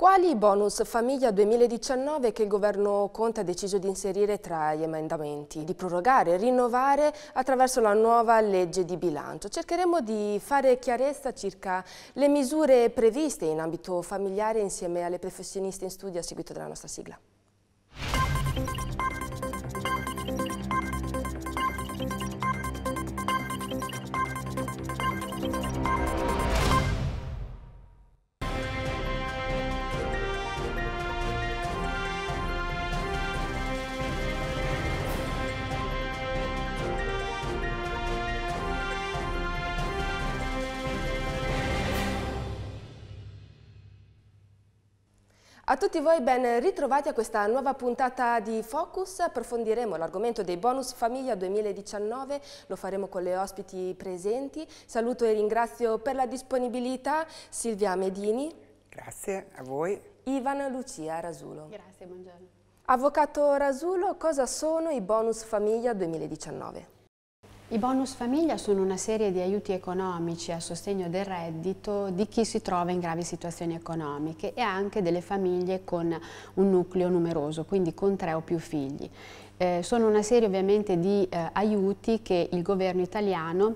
Quali bonus famiglia 2019 che il governo Conte ha deciso di inserire tra gli emendamenti? Di prorogare rinnovare attraverso la nuova legge di bilancio. Cercheremo di fare chiarezza circa le misure previste in ambito familiare insieme alle professioniste in studio a seguito della nostra sigla. tutti voi ben ritrovati a questa nuova puntata di Focus. Approfondiremo l'argomento dei bonus famiglia 2019, lo faremo con le ospiti presenti. Saluto e ringrazio per la disponibilità Silvia Medini. Grazie a voi. Ivan Lucia Rasulo. Grazie, buongiorno. Avvocato Rasulo, cosa sono i bonus famiglia 2019? I bonus famiglia sono una serie di aiuti economici a sostegno del reddito di chi si trova in gravi situazioni economiche e anche delle famiglie con un nucleo numeroso, quindi con tre o più figli. Eh, sono una serie ovviamente di eh, aiuti che il governo italiano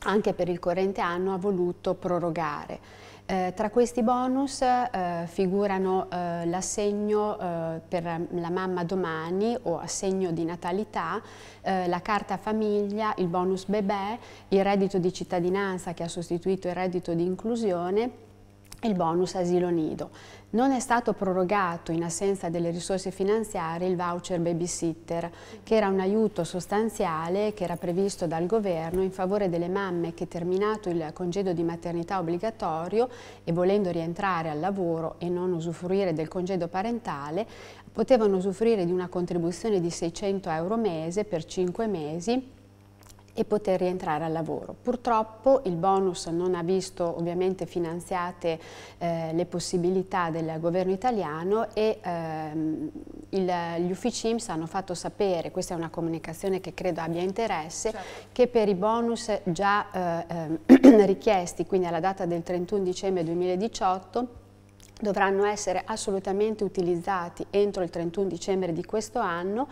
anche per il corrente anno ha voluto prorogare. Eh, tra questi bonus eh, figurano eh, l'assegno eh, per la mamma domani o assegno di natalità, eh, la carta famiglia, il bonus bebè, il reddito di cittadinanza che ha sostituito il reddito di inclusione il bonus asilo nido. Non è stato prorogato in assenza delle risorse finanziarie il voucher babysitter, che era un aiuto sostanziale che era previsto dal governo in favore delle mamme che terminato il congedo di maternità obbligatorio e volendo rientrare al lavoro e non usufruire del congedo parentale, potevano usufruire di una contribuzione di 600 euro mese per 5 mesi e poter rientrare al lavoro. Purtroppo il bonus non ha visto ovviamente finanziate eh, le possibilità del governo italiano e ehm, il, gli uffici IMSS hanno fatto sapere, questa è una comunicazione che credo abbia interesse, certo. che per i bonus già eh, ehm, richiesti, quindi alla data del 31 dicembre 2018, dovranno essere assolutamente utilizzati entro il 31 dicembre di questo anno,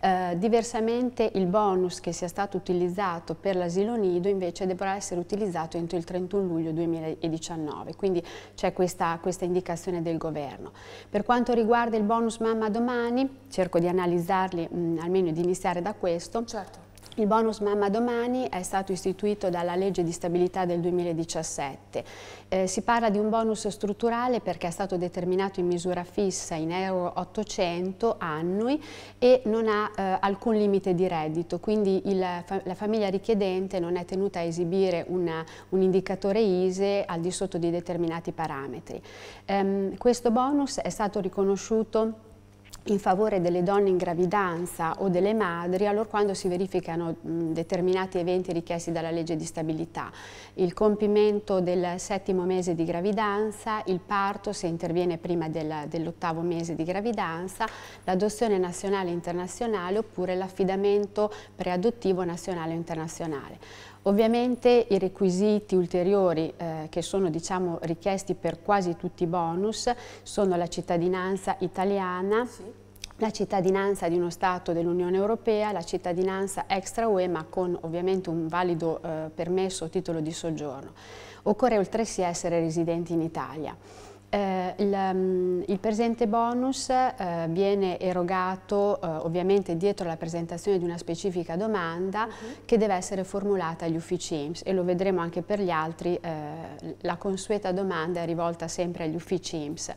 eh, diversamente il bonus che sia stato utilizzato per l'asilo nido invece dovrà essere utilizzato entro il 31 luglio 2019, quindi c'è questa, questa indicazione del governo. Per quanto riguarda il bonus mamma domani, cerco di analizzarli mh, mm, almeno di iniziare da questo. Certo. Il bonus Mamma Domani è stato istituito dalla legge di stabilità del 2017. Eh, si parla di un bonus strutturale perché è stato determinato in misura fissa in euro 800 annui e non ha eh, alcun limite di reddito, quindi il, la famiglia richiedente non è tenuta a esibire una, un indicatore ISE al di sotto di determinati parametri. Ehm, questo bonus è stato riconosciuto in favore delle donne in gravidanza o delle madri allora quando si verificano determinati eventi richiesti dalla legge di stabilità, il compimento del settimo mese di gravidanza, il parto se interviene prima del, dell'ottavo mese di gravidanza, l'adozione nazionale e internazionale oppure l'affidamento preadottivo nazionale o internazionale. Ovviamente i requisiti ulteriori eh, che sono diciamo, richiesti per quasi tutti i bonus sono la cittadinanza italiana, sì la cittadinanza di uno Stato dell'Unione Europea, la cittadinanza extra UE ma con ovviamente un valido eh, permesso o titolo di soggiorno. Occorre altresì essere residenti in Italia. Eh, il, ehm, il, presente bonus eh, viene erogato eh, ovviamente dietro la presentazione di una specifica domanda uh mhm. -huh. che deve essere formulata agli uffici IMSS e lo vedremo anche per gli altri, eh, la consueta domanda è rivolta sempre agli uffici IMSS.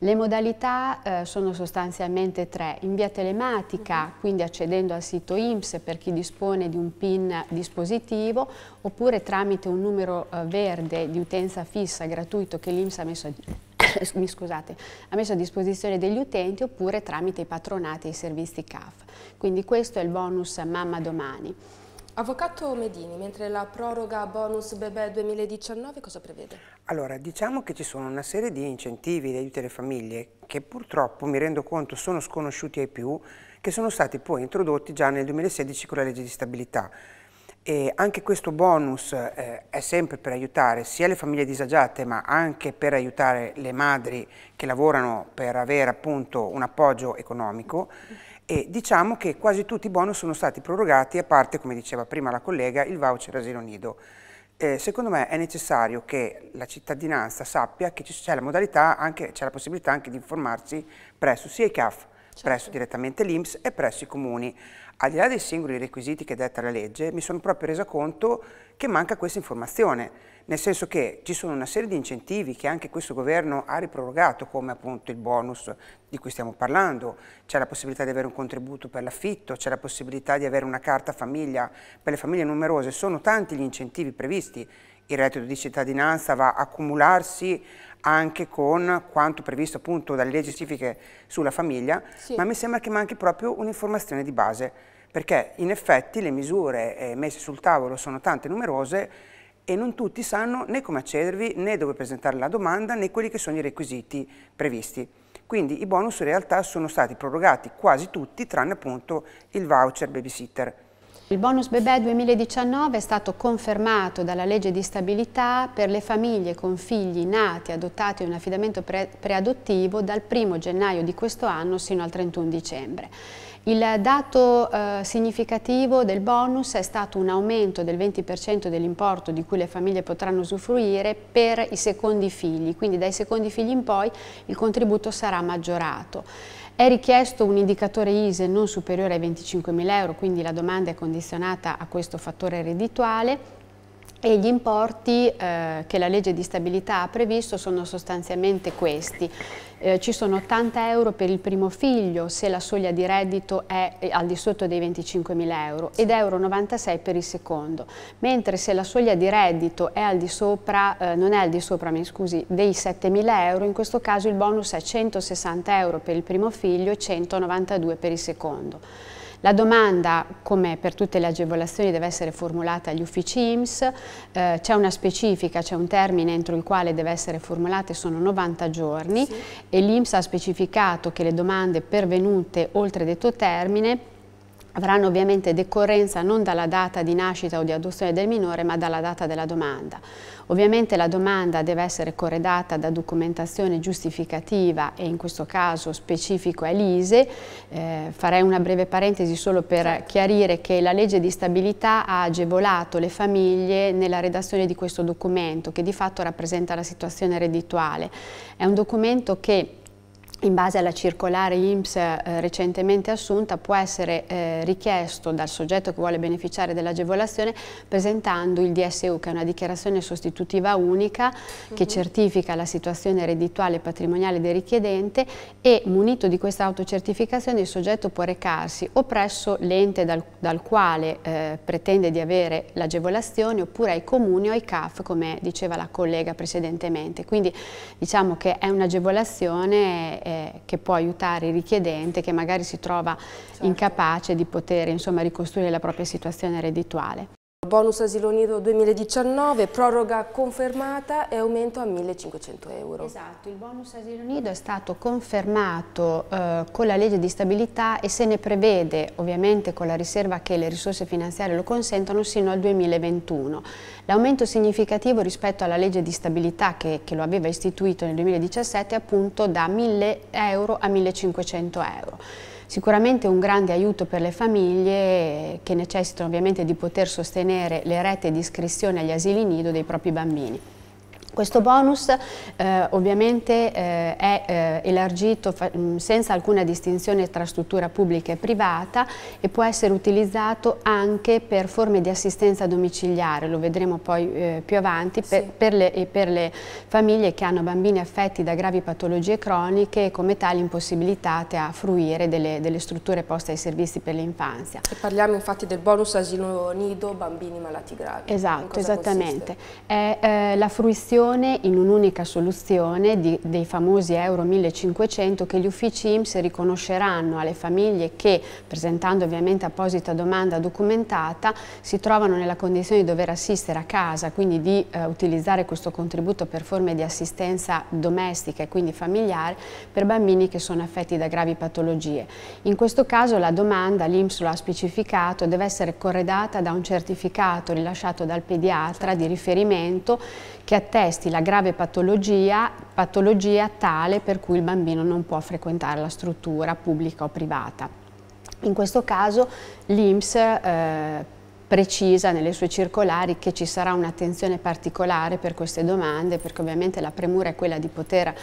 Le modalità eh, sono sostanzialmente tre, in via telematica, uh mhm. -huh. quindi accedendo al sito IMSS per chi dispone di un PIN dispositivo oppure tramite un numero eh, verde di utenza fissa gratuito che l'IMSS ha messo a mi scusate, ha messo a disposizione degli utenti oppure tramite i patronati e i servizi CAF. Quindi questo è il bonus Mamma Domani. Avvocato Medini, mentre la proroga bonus bebè 2019 cosa prevede? Allora, diciamo che ci sono una serie di incentivi di aiuti alle famiglie che purtroppo, mi rendo conto, sono sconosciuti ai più, che sono stati poi introdotti già nel 2016 con la legge di stabilità. E anche questo bonus eh, è sempre per aiutare sia le famiglie disagiate ma anche per aiutare le madri che lavorano per avere appunto un appoggio economico e diciamo che quasi tutti i bonus sono stati prorogati a parte come diceva prima la collega il voucher asilo nido. Eh, secondo me è necessario che la cittadinanza sappia che c'è la modalità, c'è la possibilità anche di informarsi presso sia i CAF, certo. presso direttamente l'IMS e presso i comuni al di là dei singoli requisiti che detta la legge, mi sono proprio resa conto che manca questa informazione, nel senso che ci sono una serie di incentivi che anche questo governo ha riprorogato, come appunto il bonus di cui stiamo parlando, c'è la possibilità di avere un contributo per l'affitto, c'è la possibilità di avere una carta famiglia per le famiglie numerose, sono tanti gli incentivi previsti, il reddito di cittadinanza va a accumularsi anche con quanto previsto appunto dalle leggi specifiche sulla famiglia, sì. ma mi sembra che manchi proprio un'informazione di base, perché in effetti le misure eh, messe sul tavolo sono tante e numerose e non tutti sanno né come accedervi, né dove presentare la domanda, né quelli che sono i requisiti previsti. Quindi i bonus in realtà sono stati prorogati quasi tutti, tranne appunto il voucher babysitter. Il bonus bebè 2019 è stato confermato dalla legge di stabilità per le famiglie con figli nati, adottati in affidamento pre preadottivo dal 1 gennaio di questo anno sino al 31 dicembre. Il dato eh, significativo del bonus è stato un aumento del 20% dell'importo di cui le famiglie potranno usufruire per i secondi figli, quindi dai secondi figli in poi il contributo sarà maggiorato. È richiesto un indicatore ISE non superiore ai 25.000 euro, quindi la domanda è condizionata a questo fattore reddituale e gli importi eh, che la legge di stabilità ha previsto sono sostanzialmente questi. Eh, ci sono 80 euro per il primo figlio se la soglia di reddito è eh, al di sotto dei 25.000 euro ed euro 96 per il secondo, mentre se la soglia di reddito è sopra, eh, non è al di sopra scusi, dei 7.000 euro, in questo caso il bonus è 160 euro per il primo figlio e 192 per il secondo. La domanda, come per tutte le agevolazioni, deve essere formulata agli uffici IMSS, eh, c'è una specifica, c'è un termine entro il quale deve essere formulata, sono 90 giorni sì. e l'IMSS ha specificato che le domande pervenute oltre detto termine avranno ovviamente decorrenza non dalla data di nascita o di adozione del minore ma dalla data della domanda. Ovviamente la domanda deve essere corredata da documentazione giustificativa e in questo caso specifico è l'ISE. Eh, farei una breve parentesi solo per certo. chiarire che la legge di stabilità ha agevolato le famiglie nella redazione di questo documento che di fatto rappresenta la situazione reddituale. È un documento che in base alla circolare IMSS eh, recentemente assunta può essere eh, richiesto dal soggetto che vuole beneficiare dell'agevolazione presentando il DSU che è una dichiarazione sostitutiva unica mm -hmm. che mhm. certifica la situazione reddituale e patrimoniale del richiedente e munito di questa autocertificazione il soggetto può recarsi o presso l'ente dal, dal, quale eh, pretende di avere l'agevolazione oppure ai comuni o ai CAF come diceva la collega precedentemente quindi diciamo che è un'agevolazione eh, che può aiutare il richiedente che magari si trova certo. incapace di poter insomma, ricostruire la propria situazione reddituale. Bonus asilo nido 2019, proroga confermata e aumento a 1.500 euro. Esatto, il bonus asilo nido è stato confermato eh, con la legge di stabilità e se ne prevede, ovviamente con la riserva che le risorse finanziarie lo consentono, sino al 2021. L'aumento significativo rispetto alla legge di stabilità che, che lo aveva istituito nel 2017 è appunto da 1.000 euro a 1.500 euro. Sicuramente un grande aiuto per le famiglie che necessitano ovviamente di poter sostenere le rette di iscrizione agli asili nido dei propri bambini. Questo bonus eh, ovviamente eh, è eh, elargito mm, senza alcuna distinzione tra struttura pubblica e privata e può essere utilizzato anche per forme di assistenza domiciliare, lo vedremo poi eh, più avanti, per, sì. per, le, per, le, famiglie che hanno bambini affetti da gravi patologie croniche e come tali impossibilitate a fruire delle, delle strutture poste ai servizi per l'infanzia. parliamo infatti del bonus asilo nido bambini malati gravi. Esatto, esattamente. Consiste? È eh, la fruizione l'aggregazione in un'unica soluzione di, dei famosi euro 1500 che gli uffici IMSS riconosceranno alle famiglie che, presentando ovviamente apposita domanda documentata, si trovano nella condizione di dover assistere a casa, quindi di eh, utilizzare questo contributo per forme di assistenza domestica e quindi familiare per bambini che sono affetti da gravi patologie. In questo caso la domanda, l'IMSS lo ha specificato, deve essere corredata da un certificato rilasciato dal pediatra di riferimento che attesti la grave patologia, patologia tale per cui il bambino non può frequentare la struttura pubblica o privata. In questo caso l'IMS eh, precisa nelle sue circolari che ci sarà un'attenzione particolare per queste domande perché ovviamente la premura è quella di poter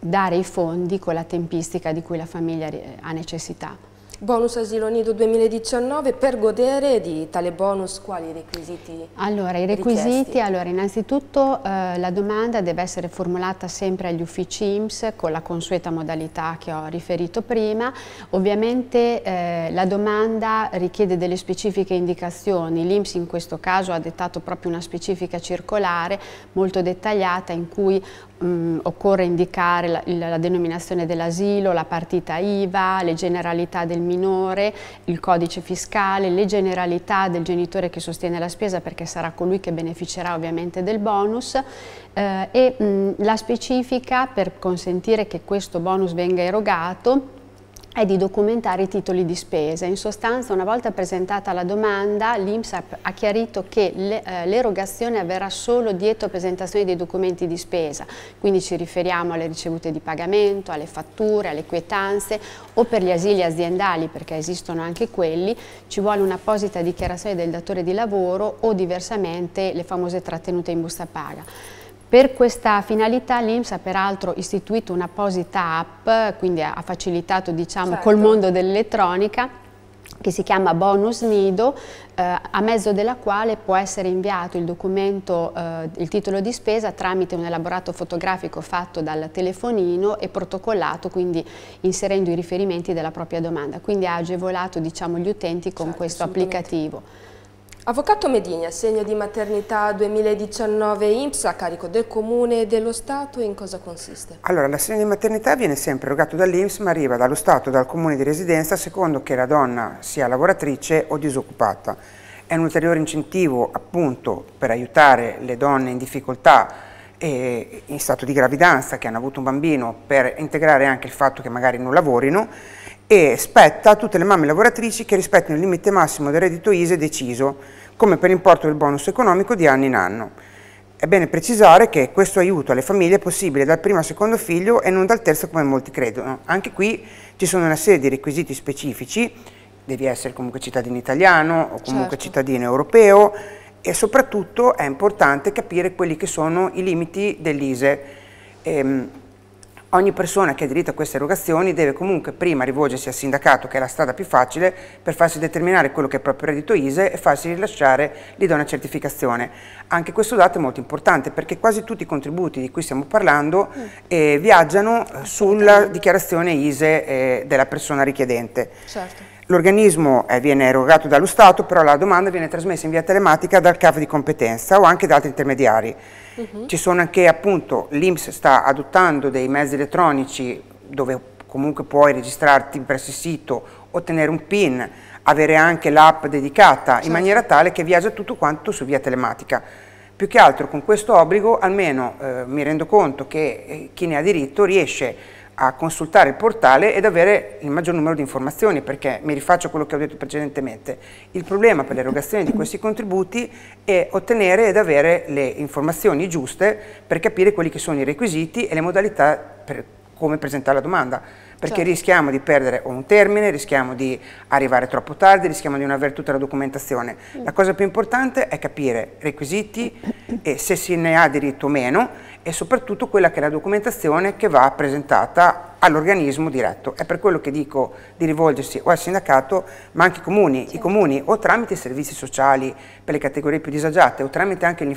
dare i fondi con la tempistica di cui la famiglia eh, ha necessità. Bonus asilo nido 2019, per godere di tale bonus quali requisiti? Allora, i requisiti, richiesti? allora, innanzitutto eh, la domanda deve essere formulata sempre agli uffici IMSS con la consueta modalità che ho riferito prima. Ovviamente eh, la domanda richiede delle specifiche indicazioni, l'IMSS in questo caso ha dettato proprio una specifica circolare molto dettagliata in cui mh, mm, occorre indicare la, la denominazione dell'asilo, la partita IVA, le generalità del minore, il codice fiscale, le generalità del genitore che sostiene la spesa perché sarà colui che beneficerà ovviamente del bonus eh, e mh, mm, la specifica per consentire che questo bonus venga erogato è di documentare i titoli di spesa. In sostanza, una volta presentata la domanda, l'IMSS ha chiarito che eh, l'erogazione avverrà solo dietro presentazione dei documenti di spesa, quindi ci riferiamo alle ricevute di pagamento, alle fatture, alle quietanze o per gli asili aziendali, perché esistono anche quelli, ci vuole un'apposita dichiarazione del datore di lavoro o diversamente le famose trattenute in busta paga. Per questa finalità l'INPS ha peraltro istituito un'apposita app, quindi ha facilitato diciamo, certo. col mondo dell'elettronica, che si chiama Bonus Nido, eh, a mezzo della quale può essere inviato il documento, eh, il titolo di spesa tramite un elaborato fotografico fatto dal telefonino e protocollato, quindi inserendo i riferimenti della propria domanda. Quindi ha agevolato diciamo, gli utenti con certo, questo applicativo. Avvocato Medini, assegno di maternità 2019 IMSS a carico del Comune e dello Stato, in cosa consiste? Allora, l'assegno di maternità viene sempre erogato dall'IMSS ma arriva dallo Stato, dal Comune di residenza, secondo che la donna sia lavoratrice o disoccupata. È un ulteriore incentivo appunto per aiutare le donne in difficoltà e in stato di gravidanza che hanno avuto un bambino per integrare anche il fatto che magari non lavorino e spetta a tutte le mamme lavoratrici che rispettino il limite massimo del reddito ISE deciso, come per l'importo del bonus economico di anno in anno. È bene precisare che questo aiuto alle famiglie è possibile dal primo al secondo figlio e non dal terzo come molti credono. Anche qui ci sono una serie di requisiti specifici, devi essere comunque cittadino italiano o comunque certo. cittadino europeo e soprattutto è importante capire quelli che sono i limiti dell'ISE. Ehm, Ogni persona che ha diritto a queste erogazioni deve comunque prima rivolgersi al sindacato, che è la strada più facile, per farsi determinare quello che è il proprio reddito ISE e farsi rilasciare l'idonea certificazione. Anche questo dato è molto importante perché quasi tutti i contributi di cui stiamo parlando mm. eh, viaggiano eh, sulla dichiarazione ISE eh, della persona richiedente. Certo. L'organismo eh, viene erogato dallo Stato, però la domanda viene trasmessa in via telematica dal CAF di competenza o anche da altri intermediari. Uh mhm. -huh. Ci sono anche appunto, l'Inps sta adottando dei mezzi elettronici dove comunque puoi registrarti presso il sito, ottenere un PIN, avere anche l'app dedicata, certo. in maniera tale che viaggia tutto quanto su via telematica. Più che altro con questo obbligo almeno eh, mi rendo conto che eh, chi ne ha diritto riesce a a consultare il portale ed avere il maggior numero di informazioni, perché mi rifaccio a quello che ho detto precedentemente, il problema per l'erogazione di questi contributi è ottenere ed avere le informazioni giuste per capire quelli che sono i requisiti e le modalità per come presentare la domanda perché certo. rischiamo di perdere un termine, rischiamo di arrivare troppo tardi, rischiamo di non avere tutta la documentazione. Mm. La cosa più importante è capire requisiti e se si ne ha diritto o meno e soprattutto quella che è la documentazione che va presentata all'organismo diretto. È per quello che dico di rivolgersi o al sindacato, ma anche ai comuni. Certo. I comuni o tramite i servizi sociali per le categorie più disagiate o tramite anche gli,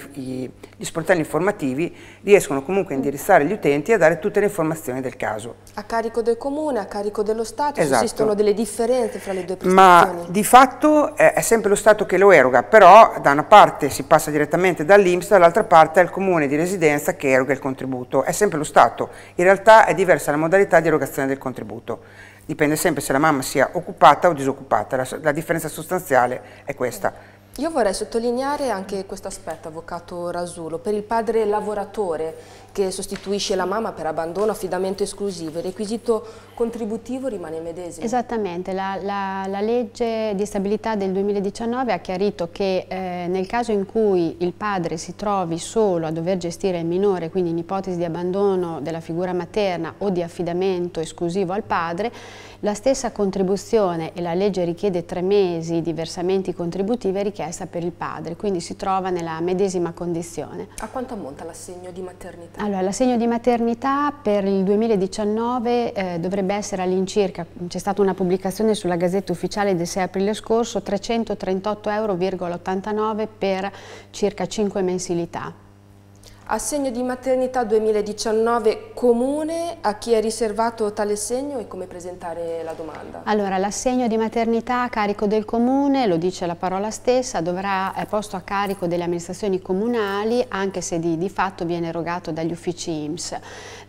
gli sportelli informativi riescono comunque a mm. indirizzare gli utenti e a dare tutte le informazioni del caso. A carico del comune, a carico dello Stato, esatto. esistono delle differenze fra le due prestazioni? Ma di fatto è, eh, è sempre lo Stato che lo eroga, però da una parte si passa direttamente dall'Inps, dall'altra parte è il comune di residenza che eroga il contributo. È sempre lo Stato. In realtà è diversa la modalità modalità di erogazione del contributo. Dipende sempre se la mamma sia occupata o disoccupata, la, la differenza sostanziale è questa. Io vorrei sottolineare anche questo aspetto, Avvocato Rasulo, per il padre lavoratore che sostituisce la mamma per abbandono, affidamento esclusivo, il requisito contributivo rimane medesimo. Esattamente, la, la, la legge di stabilità del 2019 ha chiarito che eh, nel caso in cui il padre si trovi solo a dover gestire il minore, quindi in ipotesi di abbandono della figura materna o di affidamento esclusivo al padre, la stessa contribuzione e la legge richiede tre mesi di versamenti contributivi è richiesta per il padre, quindi si trova nella medesima condizione. A quanto ammonta l'assegno di maternità? Allora, l'assegno di maternità per il 2019 eh, dovrebbe essere all'incirca, c'è stata una pubblicazione sulla Gazzetta Ufficiale del 6 aprile scorso, 338,89 euro per circa 5 mensilità. Assegno di maternità 2019 comune, a chi è riservato tale assegno e come presentare la domanda? Allora, l'assegno di maternità a carico del comune, lo dice la parola stessa, dovrà, è posto a carico delle amministrazioni comunali, anche se di, di fatto viene erogato dagli uffici IMSS.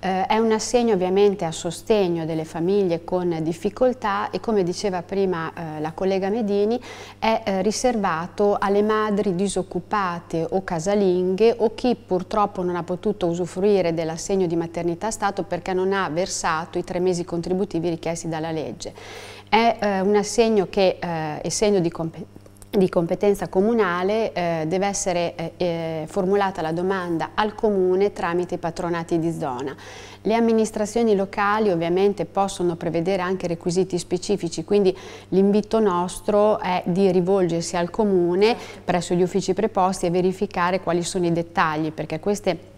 Eh, è un assegno ovviamente a sostegno delle famiglie con difficoltà e come diceva prima eh, la collega Medini è eh, riservato alle madri disoccupate o casalinghe o chi purtroppo non ha potuto usufruire dell'assegno di maternità Stato perché non ha versato i tre mesi contributivi richiesti dalla legge. È eh, un assegno che, eh, essendo di competenza, di competenza comunale eh, deve essere eh, eh, formulata la domanda al comune tramite i patronati di zona. Le amministrazioni locali ovviamente possono prevedere anche requisiti specifici, quindi l'invito nostro è di rivolgersi al comune presso gli uffici preposti e verificare quali sono i dettagli, perché queste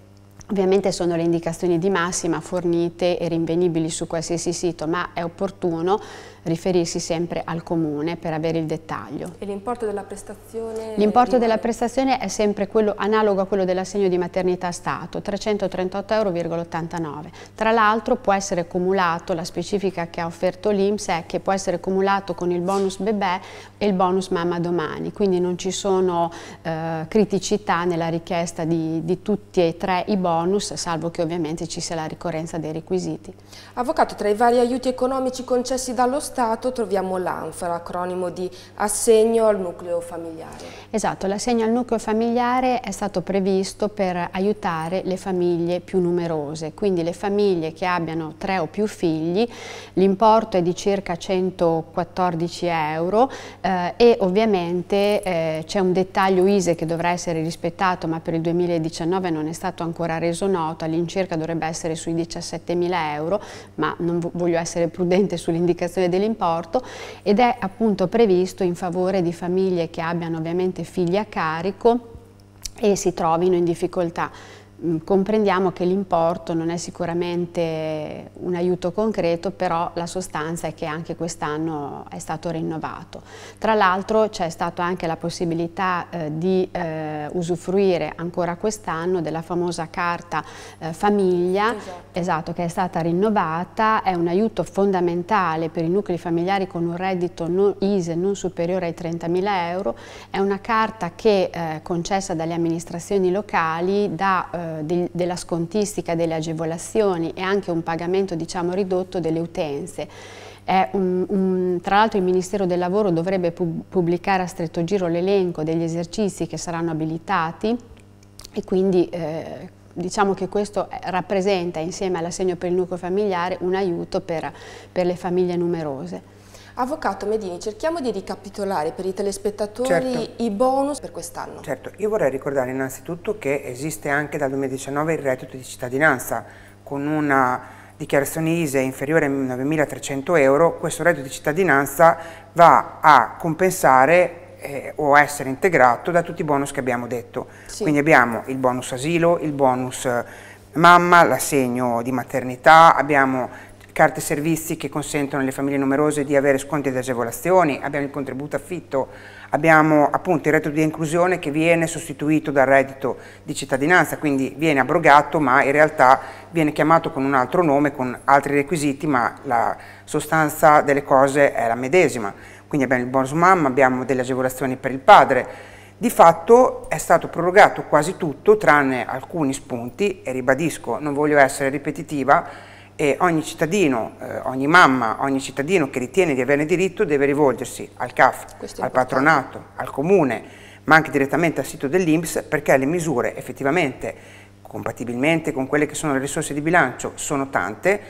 Ovviamente sono le indicazioni di massima fornite e rinvenibili su qualsiasi sito, ma è opportuno riferirsi sempre al comune per avere il dettaglio. E l'importo della prestazione? L'importo della prestazione è sempre quello, analogo a quello dell'assegno di maternità Stato, 338,89 euro. Tra l'altro può essere cumulato, la specifica che ha offerto l'Inps è che può essere cumulato con il bonus bebè e il bonus mamma domani, quindi non ci sono eh, criticità nella richiesta di, di tutti e tre i bonus, salvo che ovviamente ci sia la ricorrenza dei requisiti. Avvocato, tra i vari aiuti economici concessi dallo Stato, Stato troviamo l'ANFA, l'acronimo di Assegno al Nucleo Familiare. Esatto, l'assegno al nucleo familiare è stato previsto per aiutare le famiglie più numerose, quindi le famiglie che abbiano tre o più figli, l'importo è di circa 114 euro eh, e ovviamente eh, c'è un dettaglio ISE che dovrà essere rispettato ma per il 2019 non è stato ancora reso noto, all'incirca dovrebbe essere sui 17 mila euro ma non voglio essere prudente sull'indicazione dell'importo dell'importo ed è appunto previsto in favore di famiglie che abbiano ovviamente figli a carico e si trovino in difficoltà Mm, comprendiamo che l'importo non è sicuramente un aiuto concreto, però la sostanza è che anche quest'anno è stato rinnovato. Tra l'altro c'è stata anche la possibilità eh, di eh, usufruire ancora quest'anno della famosa carta eh, famiglia, esatto. esatto. che è stata rinnovata, è un aiuto fondamentale per i nuclei familiari con un reddito non, ISE non superiore ai 30.000 euro, è una carta che eh, concessa dalle amministrazioni locali da eh, di, della scontistica, delle agevolazioni e anche un pagamento diciamo, ridotto delle utenze. Un, un, tra l'altro il Ministero del Lavoro dovrebbe pubblicare a stretto giro l'elenco degli esercizi che saranno abilitati e quindi eh, diciamo che questo eh, rappresenta insieme all'assegno per il nucleo familiare un aiuto per, per le famiglie numerose. Avvocato Medini, cerchiamo di ricapitolare per i telespettatori certo. i bonus per quest'anno. Certo, io vorrei ricordare innanzitutto che esiste anche dal 2019 il reddito di cittadinanza con una dichiarazione ISE inferiore a 9.300 euro, questo reddito di cittadinanza va a compensare eh, o essere integrato da tutti i bonus che abbiamo detto. Sì. Quindi abbiamo il bonus asilo, il bonus mamma, l'assegno di maternità, abbiamo carte servizi che consentono alle famiglie numerose di avere sconti ed agevolazioni, abbiamo il contributo affitto, abbiamo appunto il reddito di inclusione che viene sostituito dal reddito di cittadinanza, quindi viene abrogato ma in realtà viene chiamato con un altro nome, con altri requisiti, ma la sostanza delle cose è la medesima. Quindi abbiamo il bonus mamma, abbiamo delle agevolazioni per il padre, di fatto è stato prorogato quasi tutto tranne alcuni spunti e ribadisco, non voglio essere ripetitiva, e ogni cittadino, eh, ogni mamma, ogni cittadino che ritiene di averne diritto deve rivolgersi al CAF, al patronato, al comune, ma anche direttamente al sito dell'Inps perché le misure effettivamente compatibilmente con quelle che sono le risorse di bilancio sono tante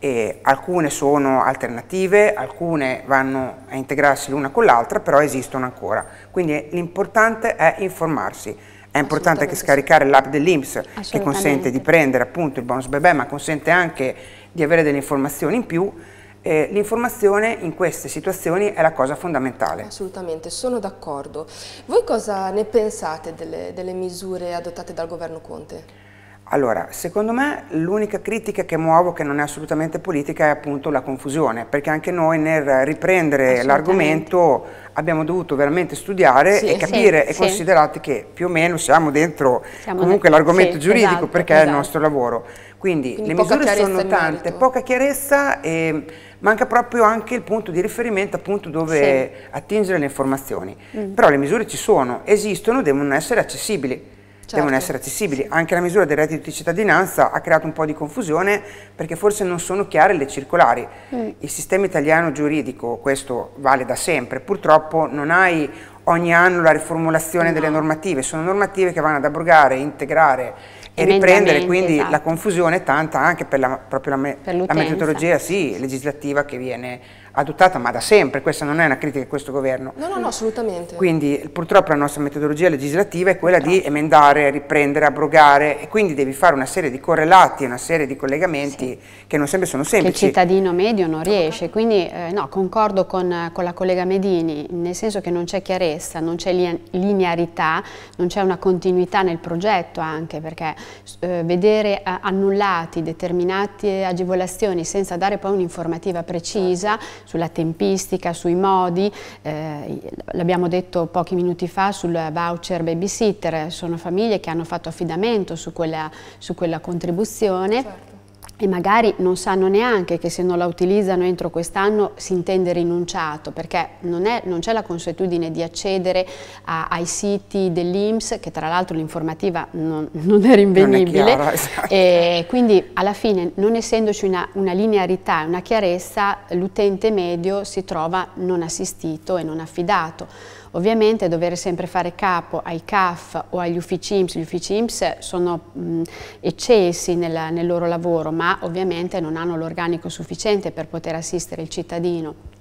e alcune sono alternative, alcune vanno a integrarsi l'una con l'altra, però esistono ancora. Quindi l'importante è informarsi. È importante anche scaricare l'app dell'Inps che consente di prendere appunto il bonus bebè ma consente anche di avere delle informazioni in più eh, l'informazione in queste situazioni è la cosa fondamentale. Assolutamente, sono d'accordo. Voi cosa ne pensate delle, delle misure adottate dal governo Conte? Allora, secondo me l'unica critica che muovo che non è assolutamente politica è appunto la confusione, perché anche noi nel riprendere l'argomento abbiamo dovuto veramente studiare sì, e capire sì, e sì. considerate che più o meno siamo dentro siamo comunque l'argomento giuridico esatto, perché esatto. è il esatto. nostro lavoro. Quindi, Quindi le misure sono tante, poca chiarezza e manca proprio anche il punto di riferimento appunto dove attingere le informazioni. Mm. Però le misure ci sono, esistono, devono essere accessibili certo. devono essere accessibili. Sì. Anche la misura del reddito di cittadinanza ha creato un po' di confusione perché forse non sono chiare le circolari. Mm. Il sistema italiano giuridico, questo vale da sempre, purtroppo non hai ogni anno la riformulazione no. delle normative, sono normative che vanno ad abrogare, integrare e riprendere, quindi esatto. la confusione è tanta anche per la, proprio la, per la metodologia sì, legislativa che viene adottata ma da sempre, questa non è una critica di questo governo. No, no, no, assolutamente. Quindi purtroppo la nostra metodologia legislativa è quella di emendare, riprendere, abrogare e quindi devi fare una serie di correlati, una serie di collegamenti sì. che non sempre sono semplici. Che il cittadino medio non riesce, quindi eh, no, concordo con, con, la collega Medini, nel senso che non c'è chiarezza, non c'è linearità, non c'è una continuità nel progetto anche, perché eh, vedere eh, annullati determinate agevolazioni senza dare poi un'informativa precisa certo sulla tempistica, sui modi, eh, l'abbiamo detto pochi minuti fa sul voucher babysitter, sono famiglie che hanno fatto affidamento su quella, su quella contribuzione. Certo e magari non sanno neanche che se non la utilizzano entro quest'anno si intende rinunciato perché non, c'è la consuetudine di accedere a, ai siti dell'Inps che tra l'altro l'informativa non, non, è rinvenibile non è chiaro, esatto. e quindi alla fine non essendoci una, una linearità e una chiarezza l'utente medio si trova non assistito e non affidato. Ovviamente dover sempre fare capo ai CAF o agli uffici IMSS, gli uffici IMSS sono mh, eccessi nel, nel loro lavoro, ma ovviamente non hanno l'organico sufficiente per poter assistere il cittadino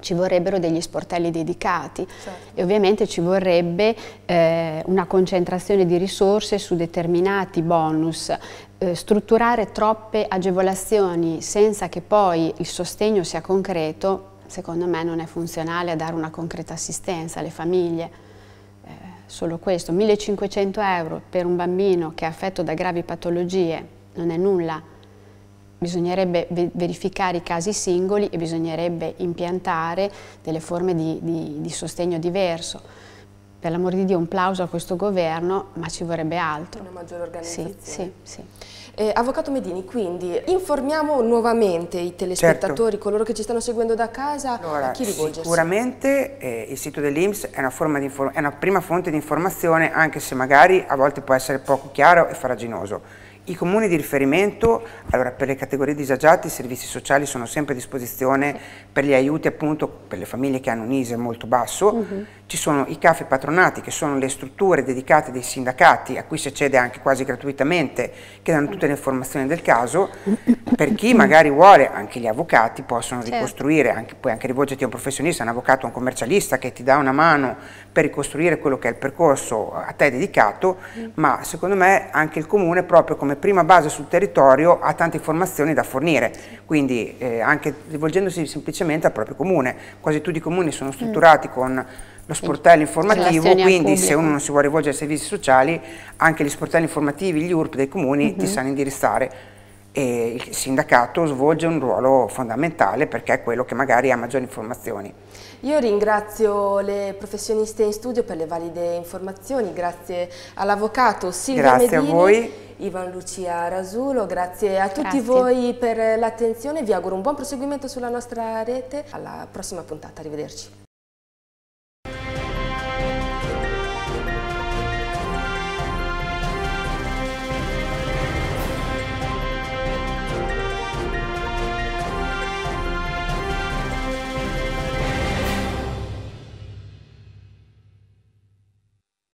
ci vorrebbero degli sportelli dedicati certo. e ovviamente ci vorrebbe eh, una concentrazione di risorse su determinati bonus. Eh, strutturare troppe agevolazioni senza che poi il sostegno sia concreto secondo me non è funzionale a dare una concreta assistenza alle famiglie. Eh, solo questo, 1500 euro per un bambino che è affetto da gravi patologie non è nulla. Bisognerebbe verificare i casi singoli e bisognerebbe impiantare delle forme di, di, di sostegno diverso. Per l'amor di Dio un plauso a questo governo, ma ci vorrebbe altro. Una maggiore organizzazione. Sì, sì, sì. Eh, Avvocato Medini, quindi informiamo nuovamente i telespettatori, certo. coloro che ci stanno seguendo da casa, allora, a chi rivolgersi? Sicuramente eh, il sito dell'Inps è, è una prima fonte di informazione, anche se magari a volte può essere poco chiaro e faraginoso. I comuni di riferimento, allora per le categorie disagiate i servizi sociali sono sempre a disposizione per gli aiuti appunto per le famiglie che hanno un ISE molto basso, uh mhm. -huh. Ci sono i CAFE patronati, che sono le strutture dedicate dei sindacati, a cui si accede anche quasi gratuitamente, che danno tutte le informazioni del caso. Per chi magari vuole, anche gli avvocati possono certo. ricostruire, anche, puoi anche rivolgerti a un professionista, a un avvocato, a un commercialista che ti dà una mano per ricostruire quello che è il percorso a te dedicato, ma secondo me anche il comune, proprio come prima base sul territorio, ha tante informazioni da fornire. Quindi eh, anche rivolgendosi semplicemente al proprio comune. Quasi tutti i comuni sono mm. strutturati con lo sportello informativo, quindi se uno non si vuole rivolgere ai servizi sociali, anche gli sportelli informativi, gli URP dei comuni uh mhm. -huh. ti sanno indirizzare e il sindacato svolge un ruolo fondamentale perché è quello che magari ha maggiori informazioni. Io ringrazio le professioniste in studio per le valide informazioni, grazie all'avvocato Silvia grazie Medini. a voi. Ivan Lucia Rasulo, grazie a grazie. tutti voi per l'attenzione, vi auguro un buon proseguimento sulla nostra rete, alla prossima puntata, arrivederci.